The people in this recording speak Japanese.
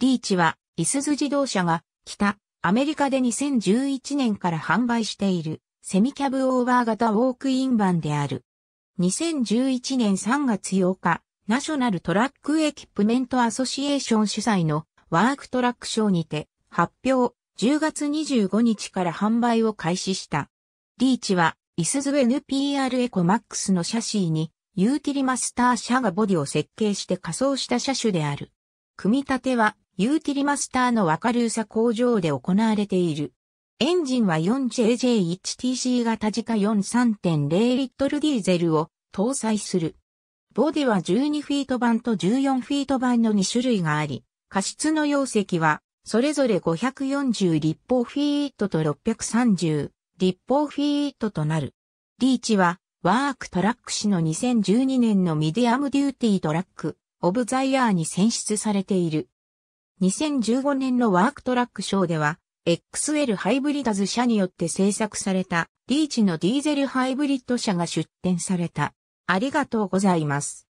リーチは、イスズ自動車が、北、アメリカで2011年から販売している、セミキャブオーバー型ウォークイン版である。2011年3月8日、ナショナルトラックエキプメントアソシエーション主催のワークトラックショーにて発表、10月25日から販売を開始した。リーチは、イスズ NPR エコマックスのシャシーに、ユーティリマスター車がボディを設計して仮装した車種である。組み立ては、ユーティリマスターのワカルーサ工場で行われている。エンジンは 4JJ1TC 型自家4 3.0リットルディーゼルを搭載する。ボディは12フィート版と14フィート版の2種類があり、過失の容積は、それぞれ540立方フィートと630立方フィートとなる。リーチは、ワークトラック誌の2012年のミディアムデューティートラック、オブザイヤーに選出されている。2015年のワークトラックショーでは、XL ハイブリダズ車によって製作されたリーチのディーゼルハイブリッド車が出展された。ありがとうございます。